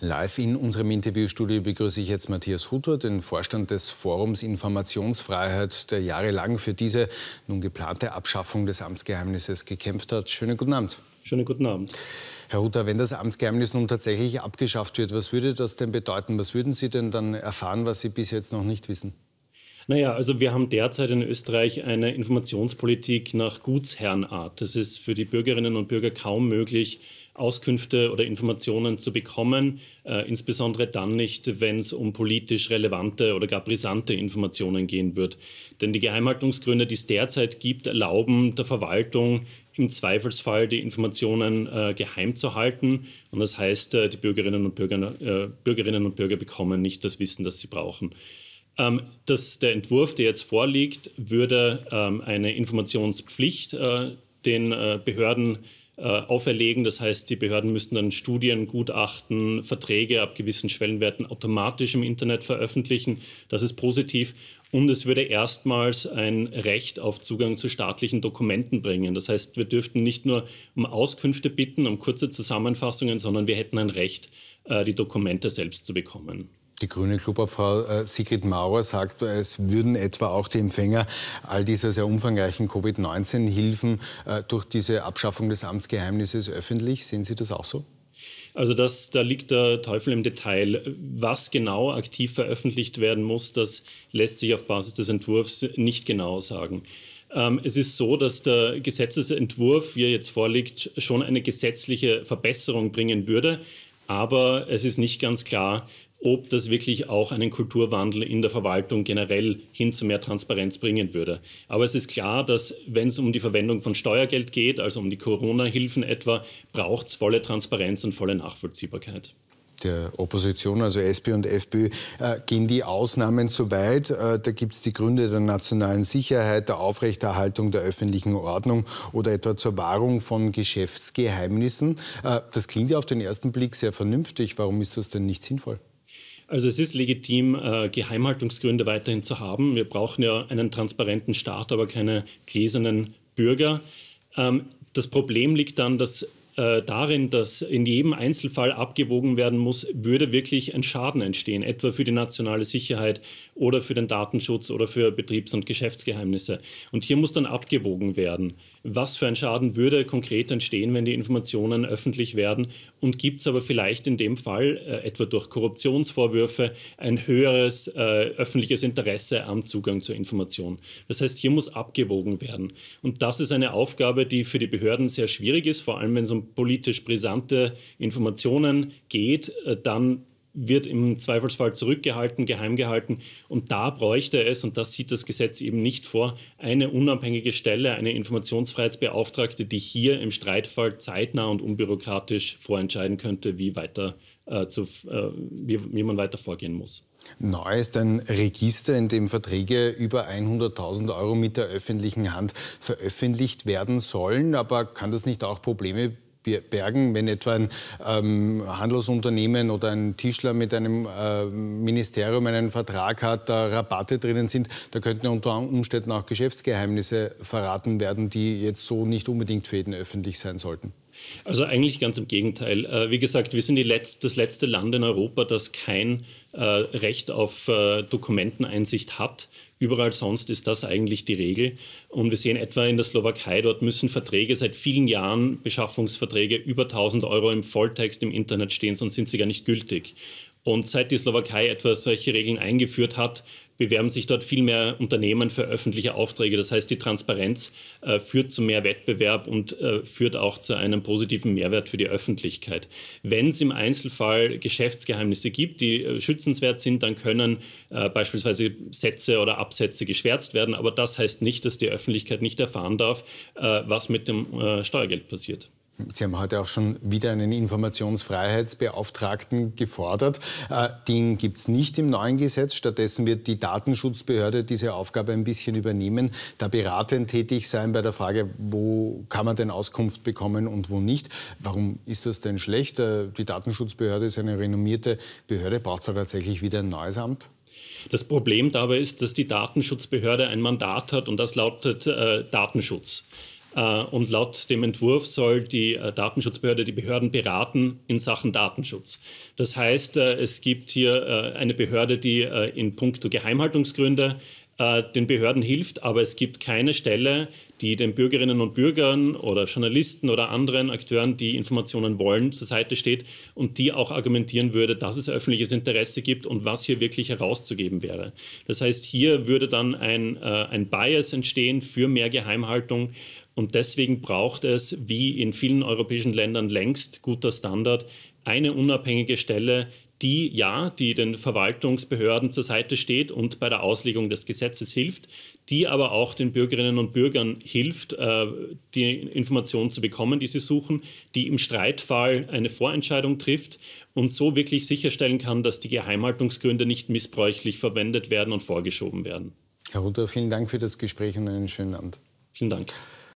Live in unserem Interviewstudio begrüße ich jetzt Matthias Hutter, den Vorstand des Forums Informationsfreiheit, der jahrelang für diese nun geplante Abschaffung des Amtsgeheimnisses gekämpft hat. Schönen guten Abend. Schönen guten Abend. Herr Hutter, wenn das Amtsgeheimnis nun tatsächlich abgeschafft wird, was würde das denn bedeuten? Was würden Sie denn dann erfahren, was Sie bis jetzt noch nicht wissen? Naja, also wir haben derzeit in Österreich eine Informationspolitik nach Gutsherrenart. Das ist für die Bürgerinnen und Bürger kaum möglich, Auskünfte oder Informationen zu bekommen, äh, insbesondere dann nicht, wenn es um politisch relevante oder gar brisante Informationen gehen wird. Denn die Geheimhaltungsgründe, die es derzeit gibt, erlauben der Verwaltung im Zweifelsfall die Informationen äh, geheim zu halten. Und das heißt, äh, die Bürgerinnen und Bürger, äh, Bürgerinnen und Bürger bekommen nicht das Wissen, das sie brauchen. Ähm, das, der Entwurf, der jetzt vorliegt, würde ähm, eine Informationspflicht äh, den äh, Behörden äh, auferlegen. Das heißt, die Behörden müssten dann Studien, Gutachten, Verträge ab gewissen Schwellenwerten automatisch im Internet veröffentlichen. Das ist positiv. Und es würde erstmals ein Recht auf Zugang zu staatlichen Dokumenten bringen. Das heißt, wir dürften nicht nur um Auskünfte bitten, um kurze Zusammenfassungen, sondern wir hätten ein Recht, äh, die Dokumente selbst zu bekommen. Die grüne Klubobfrau äh, Sigrid Maurer sagt, es würden etwa auch die Empfänger all dieser sehr umfangreichen Covid-19-Hilfen äh, durch diese Abschaffung des Amtsgeheimnisses öffentlich. Sehen Sie das auch so? Also das, da liegt der Teufel im Detail. Was genau aktiv veröffentlicht werden muss, das lässt sich auf Basis des Entwurfs nicht genau sagen. Ähm, es ist so, dass der Gesetzesentwurf, wie er jetzt vorliegt, schon eine gesetzliche Verbesserung bringen würde. Aber es ist nicht ganz klar, ob das wirklich auch einen Kulturwandel in der Verwaltung generell hin zu mehr Transparenz bringen würde. Aber es ist klar, dass wenn es um die Verwendung von Steuergeld geht, also um die Corona-Hilfen etwa, braucht es volle Transparenz und volle Nachvollziehbarkeit der Opposition, also SP und FPÖ, äh, gehen die Ausnahmen zu weit. Äh, da gibt es die Gründe der nationalen Sicherheit, der Aufrechterhaltung der öffentlichen Ordnung oder etwa zur Wahrung von Geschäftsgeheimnissen. Äh, das klingt ja auf den ersten Blick sehr vernünftig. Warum ist das denn nicht sinnvoll? Also es ist legitim, äh, Geheimhaltungsgründe weiterhin zu haben. Wir brauchen ja einen transparenten Staat, aber keine gläsernen Bürger. Ähm, das Problem liegt dann, dass äh, darin, dass in jedem Einzelfall abgewogen werden muss, würde wirklich ein Schaden entstehen, etwa für die nationale Sicherheit oder für den Datenschutz oder für Betriebs- und Geschäftsgeheimnisse. Und hier muss dann abgewogen werden, was für ein Schaden würde konkret entstehen, wenn die Informationen öffentlich werden und gibt es aber vielleicht in dem Fall, äh, etwa durch Korruptionsvorwürfe, ein höheres äh, öffentliches Interesse am Zugang zur Information. Das heißt, hier muss abgewogen werden. Und das ist eine Aufgabe, die für die Behörden sehr schwierig ist, vor allem wenn es um politisch brisante Informationen geht, äh, dann wird im Zweifelsfall zurückgehalten, geheim gehalten. Und da bräuchte es, und das sieht das Gesetz eben nicht vor, eine unabhängige Stelle, eine Informationsfreiheitsbeauftragte, die hier im Streitfall zeitnah und unbürokratisch vorentscheiden könnte, wie, weiter, äh, zu, äh, wie, wie man weiter vorgehen muss. Neu ist ein Register, in dem Verträge über 100.000 Euro mit der öffentlichen Hand veröffentlicht werden sollen. Aber kann das nicht auch Probleme bergen. Wenn etwa ein ähm, Handelsunternehmen oder ein Tischler mit einem äh, Ministerium einen Vertrag hat, da Rabatte drinnen sind, da könnten unter Umständen auch Geschäftsgeheimnisse verraten werden, die jetzt so nicht unbedingt für jeden öffentlich sein sollten. Also eigentlich ganz im Gegenteil. Äh, wie gesagt, wir sind Letz-, das letzte Land in Europa, das kein äh, Recht auf äh, Dokumenteneinsicht hat. Überall sonst ist das eigentlich die Regel. Und wir sehen etwa in der Slowakei, dort müssen Verträge seit vielen Jahren, Beschaffungsverträge über 1000 Euro im Volltext im Internet stehen, sonst sind sie gar nicht gültig. Und seit die Slowakei etwa solche Regeln eingeführt hat, bewerben sich dort viel mehr Unternehmen für öffentliche Aufträge. Das heißt, die Transparenz äh, führt zu mehr Wettbewerb und äh, führt auch zu einem positiven Mehrwert für die Öffentlichkeit. Wenn es im Einzelfall Geschäftsgeheimnisse gibt, die äh, schützenswert sind, dann können äh, beispielsweise Sätze oder Absätze geschwärzt werden. Aber das heißt nicht, dass die Öffentlichkeit nicht erfahren darf, äh, was mit dem äh, Steuergeld passiert. Sie haben heute auch schon wieder einen Informationsfreiheitsbeauftragten gefordert. Äh, den gibt es nicht im neuen Gesetz. Stattdessen wird die Datenschutzbehörde diese Aufgabe ein bisschen übernehmen, da beratend tätig sein bei der Frage, wo kann man denn Auskunft bekommen und wo nicht. Warum ist das denn schlecht? Äh, die Datenschutzbehörde ist eine renommierte Behörde. Braucht es da tatsächlich wieder ein neues Amt? Das Problem dabei ist, dass die Datenschutzbehörde ein Mandat hat und das lautet äh, Datenschutz. Äh, und laut dem Entwurf soll die äh, Datenschutzbehörde die Behörden beraten in Sachen Datenschutz. Das heißt, äh, es gibt hier eine Behörde, die in puncto Geheimhaltungsgründe den Behörden hilft, aber es gibt keine Stelle, die den Bürgerinnen und Bürgern oder Journalisten oder anderen Akteuren, die Informationen wollen, zur Seite steht und die auch argumentieren würde, dass es öffentliches Interesse gibt und was hier wirklich herauszugeben wäre. Das heißt, hier würde dann ein, ein Bias entstehen für mehr Geheimhaltung und deswegen braucht es, wie in vielen europäischen Ländern längst guter Standard, eine unabhängige Stelle, die ja, die den Verwaltungsbehörden zur Seite steht und bei der Auslegung des Gesetzes hilft, die aber auch den Bürgerinnen und Bürgern hilft, äh, die Informationen zu bekommen, die sie suchen, die im Streitfall eine Vorentscheidung trifft und so wirklich sicherstellen kann, dass die Geheimhaltungsgründe nicht missbräuchlich verwendet werden und vorgeschoben werden. Herr Ruther, vielen Dank für das Gespräch und einen schönen Abend. Vielen Dank.